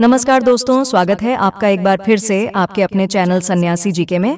नमस्कार दोस्तों स्वागत है आपका एक बार फिर से आपके अपने चैनल सन्यासी जीके में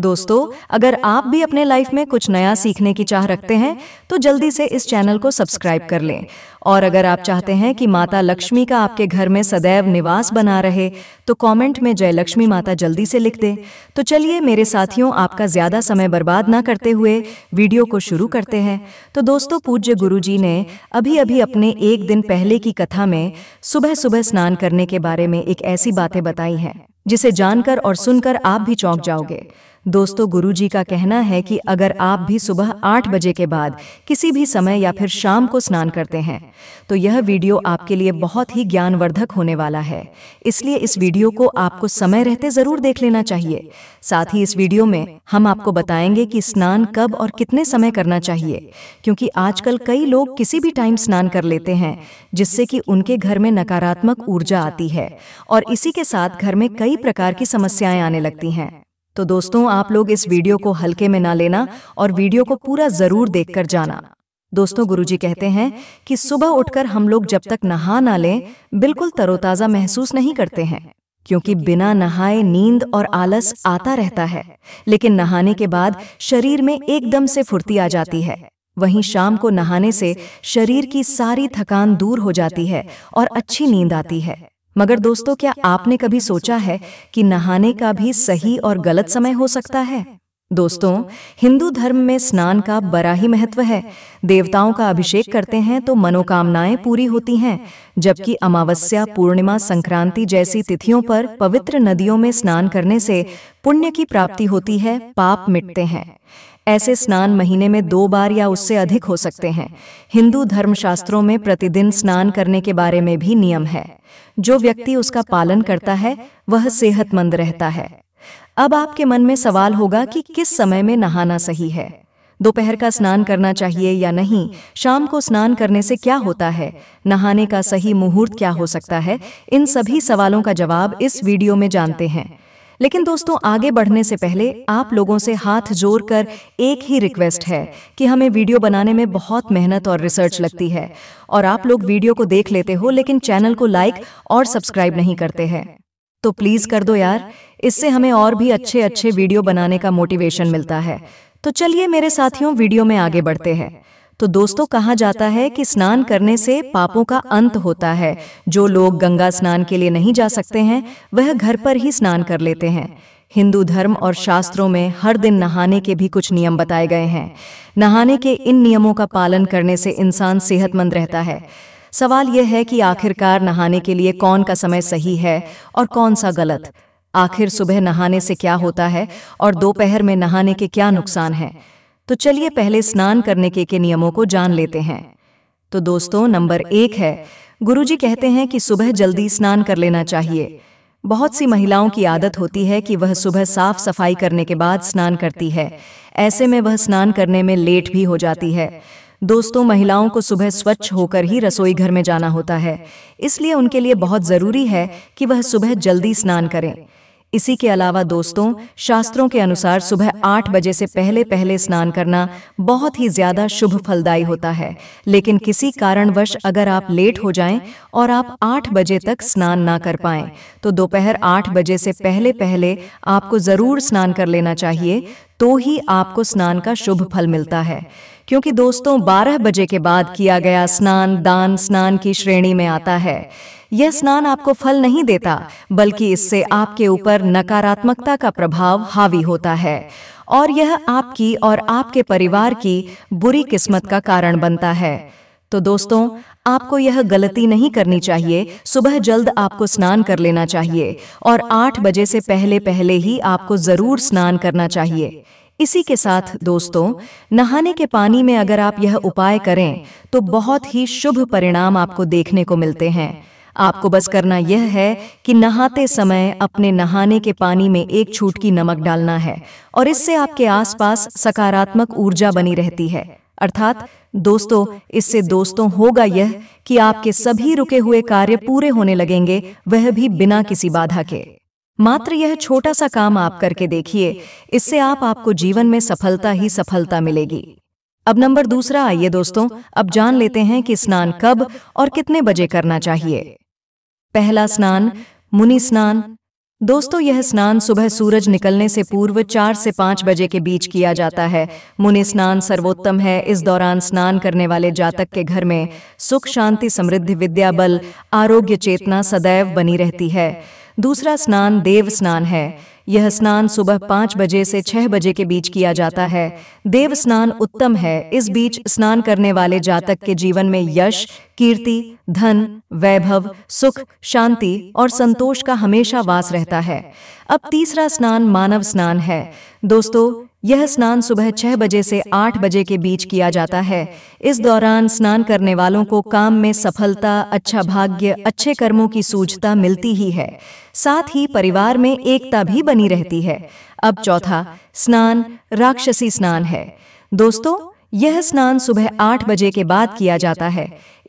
दोस्तों अगर आप भी अपने लाइफ में कुछ नया सीखने की चाह रखते हैं तो जल्दी से इस चैनल को सब्सक्राइब कर लें और अगर आप चाहते हैं कि माता लक्ष्मी का आपके घर में सदैव निवास बना रहे तो कमेंट में जय लक्ष्मी माता जल्दी से लिख दें तो चलिए मेरे साथियों आपका ज़्यादा समय बर्बाद ना करते हुए वीडियो को शुरू करते हैं तो दोस्तों पूज्य गुरु जी ने अभी अभी अपने एक दिन पहले की कथा में सुबह सुबह स्नान करने के बारे में एक ऐसी बातें बताई हैं जिसे जानकर और सुनकर आप भी चौंक जाओगे दोस्तों गुरुजी का कहना है कि अगर आप भी सुबह आठ बजे के बाद किसी भी समय या फिर शाम को स्नान करते हैं तो यह वीडियो आपके लिए बहुत ही ज्ञानवर्धक होने वाला है इसलिए इस वीडियो को आपको समय रहते जरूर देख लेना चाहिए साथ ही इस वीडियो में हम आपको बताएंगे कि स्नान कब और कितने समय करना चाहिए क्योंकि आजकल कई लोग किसी भी टाइम स्नान कर लेते हैं जिससे कि उनके घर में नकारात्मक ऊर्जा आती है और इसी के साथ घर में कई प्रकार की समस्याएं आने लगती हैं तो दोस्तों आप लोग इस वीडियो को हल्के में ना लेना और वीडियो को पूरा जरूर देखकर जाना दोस्तों गुरुजी कहते हैं कि सुबह उठकर हम लोग जब तक नहा ना लें बिल्कुल तरोताज़ा महसूस नहीं करते हैं क्योंकि बिना नहाए नींद और आलस आता रहता है लेकिन नहाने के बाद शरीर में एकदम से फुर्ती आ जाती है वहीं शाम को नहाने से शरीर की सारी थकान दूर हो जाती है और अच्छी नींद आती है मगर दोस्तों क्या आपने कभी सोचा है कि नहाने का भी सही और गलत समय हो सकता है दोस्तों हिंदू धर्म में स्नान का बड़ा ही महत्व है देवताओं का अभिषेक करते हैं तो, तो मनोकामनाएं पूरी होती हैं जबकि अमावस्या पूर्णिमा संक्रांति जैसी तिथियों पर पवित्र नदियों में स्नान करने से पुण्य की प्राप्ति होती है पाप मिटते हैं ऐसे स्नान महीने में दो बार या उससे अधिक हो सकते हैं हिंदू धर्मशास्त्रों में प्रतिदिन स्नान करने के बारे में भी नियम है जो व्यक्ति उसका पालन करता है वह सेहतमंद रहता है अब आपके मन में सवाल होगा कि किस समय में नहाना सही है दोपहर का स्नान करना चाहिए या नहीं शाम को स्नान करने से क्या होता है नहाने का सही मुहूर्त क्या हो सकता है इन सभी सवालों का जवाब इस वीडियो में जानते हैं लेकिन दोस्तों आगे बढ़ने से पहले आप लोगों से हाथ जोड़कर एक ही रिक्वेस्ट है कि हमें वीडियो बनाने में बहुत मेहनत और रिसर्च लगती है और आप लोग वीडियो को देख लेते हो लेकिन चैनल को लाइक और सब्सक्राइब नहीं करते हैं तो प्लीज कर दो यार इससे हमें और भी अच्छे अच्छे वीडियो बनाने का मोटिवेशन मिलता है तो चलिए मेरे साथियों वीडियो में आगे बढ़ते हैं तो दोस्तों कहा जाता है कि स्नान करने से पापों का अंत होता है जो लोग गंगा स्नान के लिए नहीं जा सकते हैं वह घर पर ही स्नान कर लेते हैं हिंदू धर्म और शास्त्रों में हर दिन नहाने के भी कुछ नियम बताए गए हैं नहाने के इन नियमों का पालन करने से इंसान सेहतमंद रहता है सवाल यह है कि आखिरकार नहाने के लिए कौन का समय सही है और कौन सा गलत आखिर सुबह नहाने से क्या होता है और दोपहर में नहाने के क्या नुकसान हैं तो चलिए पहले स्नान करने के, के नियमों को जान लेते हैं तो दोस्तों नंबर एक है गुरुजी कहते हैं कि सुबह जल्दी स्नान कर लेना चाहिए बहुत सी महिलाओं की आदत होती है कि वह सुबह साफ सफाई करने के बाद स्नान करती है ऐसे में वह स्नान करने में लेट भी हो जाती है दोस्तों महिलाओं को सुबह स्वच्छ होकर ही रसोई घर में जाना होता है इसलिए उनके लिए बहुत ज़रूरी है कि वह सुबह जल्दी स्नान करें इसी के अलावा दोस्तों शास्त्रों के अनुसार सुबह आठ बजे से पहले पहले स्नान करना बहुत ही ज्यादा शुभ फलदायी होता है लेकिन किसी कारणवश अगर आप लेट हो जाएं और आप आठ बजे तक स्नान ना कर पाए तो दोपहर आठ बजे से पहले पहले आपको जरूर स्नान कर लेना चाहिए तो ही आपको स्नान का शुभ फल मिलता है क्योंकि दोस्तों 12 बजे के बाद किया गया स्नान दान स्नान की श्रेणी में आता है यह स्नान आपको फल नहीं देता बल्कि इससे आपके ऊपर नकारात्मकता का प्रभाव हावी होता है और यह आपकी और आपके परिवार की बुरी किस्मत का कारण बनता है तो दोस्तों आपको यह गलती नहीं करनी चाहिए सुबह जल्द आपको स्नान कर लेना चाहिए और आठ बजे से पहले पहले ही आपको जरूर स्नान करना चाहिए इसी के साथ दोस्तों नहाने के पानी में अगर आप यह उपाय करें तो बहुत ही शुभ परिणाम आपको देखने को मिलते हैं आपको बस करना यह है कि नहाते समय अपने नहाने के पानी में एक की नमक डालना है और इससे आपके आसपास सकारात्मक ऊर्जा बनी रहती है अर्थात दोस्तों इससे दोस्तों होगा यह कि आपके सभी रुके हुए कार्य पूरे होने लगेंगे वह भी बिना किसी बाधा के मात्र यह छोटा सा काम आप करके देखिए इससे आप आपको जीवन में सफलता ही सफलता मिलेगी अब नंबर दूसरा आइए दोस्तों अब जान लेते हैं कि स्नान कब और कितने बजे करना चाहिए पहला स्नान मुनि स्नान दोस्तों यह स्नान सुबह सूरज निकलने से पूर्व चार से पांच बजे के बीच किया जाता है मुनि स्नान सर्वोत्तम है इस दौरान स्नान करने वाले जातक के घर में सुख शांति समृद्धि विद्या बल आरोग्य चेतना सदैव बनी रहती है दूसरा स्नान देव स्नान है यह स्नान सुबह पांच बजे से छह बजे के बीच किया जाता है देव स्नान उत्तम है इस बीच स्नान करने वाले जातक के जीवन में यश कीर्ति धन वैभव सुख शांति और संतोष का हमेशा वास रहता है अब तीसरा स्नान मानव स्नान है दोस्तों यह स्नान सुबह छह बजे से आठ बजे के बीच किया जाता है इस दौरान स्नान करने वालों को काम में सफलता अच्छा भाग्य अच्छे कर्मों की सूझता मिलती ही है साथ ही परिवार में एकता भी बनी रहती है अब चौथा स्नान राक्षसी स्नान है दोस्तों यह स्नान सुबह आठ बजे के बाद किया जाता है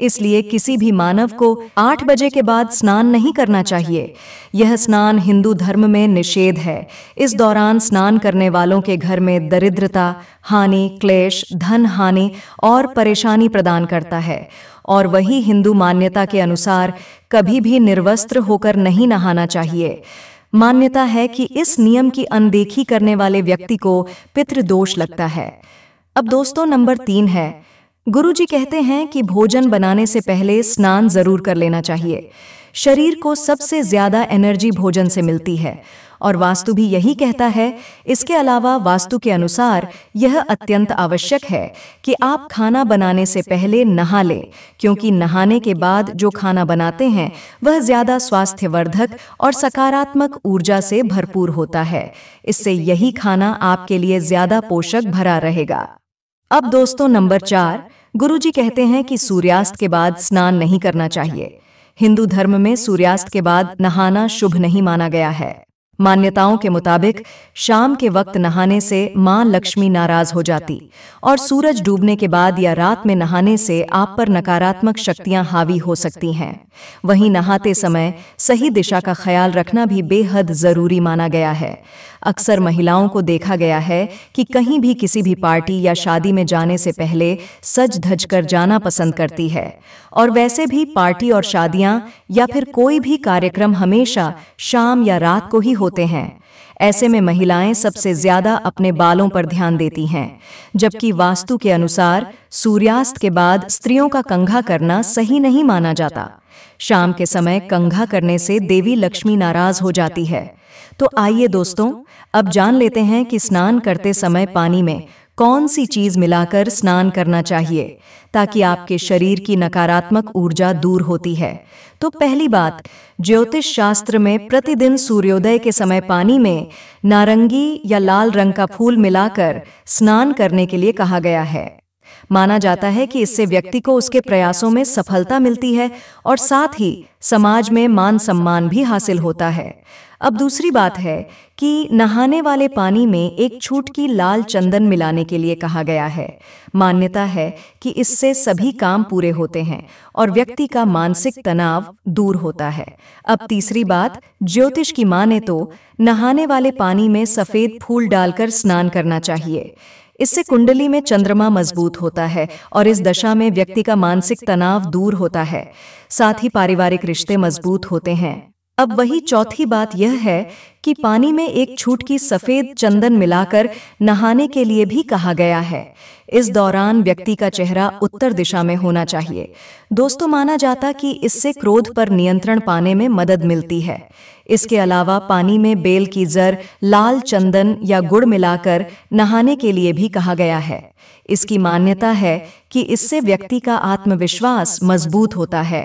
इसलिए किसी भी मानव को आठ बजे के बाद स्नान नहीं करना चाहिए यह स्नान हिंदू धर्म में निषेध है इस दौरान स्नान करने वालों के घर में दरिद्रता हानि क्लेश धन हानि और परेशानी प्रदान करता है और वही हिंदू मान्यता के अनुसार कभी भी निर्वस्त्र होकर नहीं नहाना चाहिए मान्यता है कि इस नियम की अनदेखी करने वाले व्यक्ति को पितृदोष लगता है अब दोस्तों नंबर तीन है गुरु जी कहते हैं कि भोजन बनाने से पहले स्नान जरूर कर लेना चाहिए शरीर को सबसे ज्यादा एनर्जी भोजन से मिलती है और वास्तु भी यही कहता है इसके अलावा वास्तु के अनुसार यह अत्यंत आवश्यक है कि आप खाना बनाने से पहले नहा लें क्योंकि नहाने के बाद जो खाना बनाते हैं वह ज्यादा स्वास्थ्यवर्धक और सकारात्मक ऊर्जा से भरपूर होता है इससे यही खाना आपके लिए ज्यादा पोषक भरा रहेगा अब दोस्तों नंबर चार गुरुजी कहते हैं कि सूर्यास्त के बाद स्नान नहीं करना चाहिए हिंदू धर्म में सूर्यास्त के बाद नहाना शुभ नहीं माना गया है मान्यताओं के मुताबिक शाम के वक्त नहाने से मां लक्ष्मी नाराज हो जाती और सूरज डूबने के बाद या रात में नहाने से आप पर नकारात्मक शक्तियां हावी हो सकती हैं वहीं नहाते समय सही दिशा का ख्याल रखना भी बेहद जरूरी माना गया है अक्सर महिलाओं को देखा गया है कि कहीं भी किसी भी पार्टी या शादी में जाने से पहले सज धज कर जाना पसंद करती है और वैसे भी पार्टी और शादियां या फिर कोई भी कार्यक्रम हमेशा शाम या रात को ही होते हैं ऐसे में महिलाएं सबसे ज्यादा अपने बालों पर ध्यान देती हैं जबकि वास्तु के अनुसार सूर्यास्त के बाद स्त्रियों का कंघा करना सही नहीं माना जाता शाम के समय कंघा करने से देवी लक्ष्मी नाराज हो जाती है तो आइए दोस्तों अब जान लेते हैं कि स्नान करते समय पानी में कौन सी चीज मिलाकर स्नान करना चाहिए ताकि आपके शरीर की नकारात्मक ऊर्जा दूर होती है तो पहली बात ज्योतिष शास्त्र में प्रतिदिन सूर्योदय के समय पानी में नारंगी या लाल रंग का फूल मिलाकर स्नान करने के लिए कहा गया है माना जाता है कि इससे व्यक्ति को उसके प्रयासों में सफलता मिलती है और साथ ही समाज में मान सम्मान भी हासिल होता है अब दूसरी बात है कि नहाने वाले पानी में एक छूट की लाल चंदन मिलाने के लिए कहा गया है मान्यता है कि इससे सभी काम पूरे होते हैं और व्यक्ति का मानसिक तनाव दूर होता है अब तीसरी बात ज्योतिष की माने तो नहाने वाले पानी में सफेद फूल डालकर स्नान करना चाहिए इससे कुंडली में चंद्रमा मजबूत होता है और इस दशा में व्यक्ति का मानसिक तनाव दूर होता है साथ ही पारिवारिक रिश्ते मजबूत होते हैं अब वही चौथी बात यह है कि पानी में एक छूट की सफेद चंदन मिलाकर नहाने के लिए भी कहा गया है इस दौरान व्यक्ति का चेहरा उत्तर दिशा में होना चाहिए दोस्तों माना जाता कि इससे क्रोध पर नियंत्रण पाने में मदद मिलती है इसके अलावा पानी में बेल की जर लाल चंदन या गुड़ मिलाकर नहाने के लिए भी कहा गया है इसकी मान्यता है कि इससे व्यक्ति का आत्मविश्वास मजबूत होता है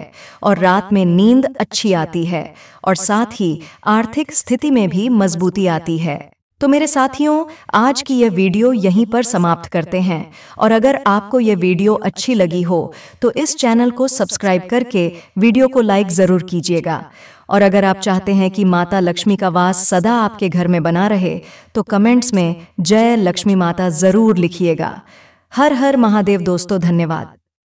और रात में नींद अच्छी आती है और साथ ही आर्थिक स्थिति में भी मजबूती आती है तो मेरे साथियों आज की यह वीडियो यहीं पर समाप्त करते हैं और अगर आपको यह वीडियो अच्छी लगी हो तो इस चैनल को सब्सक्राइब करके वीडियो को लाइक ज़रूर कीजिएगा और अगर आप चाहते हैं कि माता लक्ष्मी का वास सदा आपके घर में बना रहे तो कमेंट्स में जय लक्ष्मी माता ज़रूर लिखिएगा हर हर महादेव दोस्तों धन्यवाद